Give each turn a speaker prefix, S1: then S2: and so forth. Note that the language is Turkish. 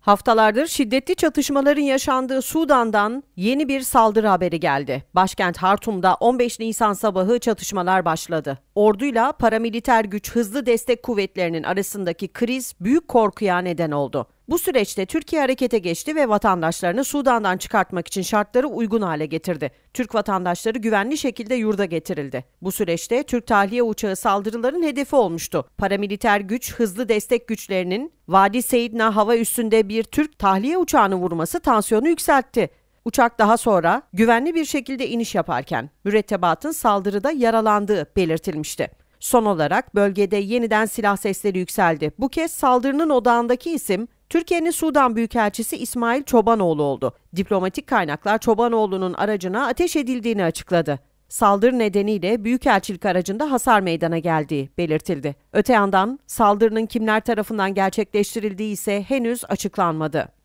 S1: Haftalardır şiddetli çatışmaların yaşandığı Sudan'dan yeni bir saldırı haberi geldi. Başkent Hartum'da 15 Nisan sabahı çatışmalar başladı. Orduyla paramiliter güç hızlı destek kuvvetlerinin arasındaki kriz büyük korkuya neden oldu. Bu süreçte Türkiye harekete geçti ve vatandaşlarını Sudan'dan çıkartmak için şartları uygun hale getirdi. Türk vatandaşları güvenli şekilde yurda getirildi. Bu süreçte Türk tahliye uçağı saldırıların hedefi olmuştu. Paramiliter güç hızlı destek güçlerinin Vadi Seyidna hava üstünde bir Türk tahliye uçağını vurması tansiyonu yükseltti. Uçak daha sonra güvenli bir şekilde iniş yaparken mürettebatın saldırıda yaralandığı belirtilmişti. Son olarak bölgede yeniden silah sesleri yükseldi. Bu kez saldırının odağındaki isim Türkiye'nin Sudan Büyükelçisi İsmail Çobanoğlu oldu. Diplomatik kaynaklar Çobanoğlu'nun aracına ateş edildiğini açıkladı. Saldırı nedeniyle Büyükelçilik aracında hasar meydana geldiği belirtildi. Öte yandan saldırının kimler tarafından gerçekleştirildiği ise henüz açıklanmadı.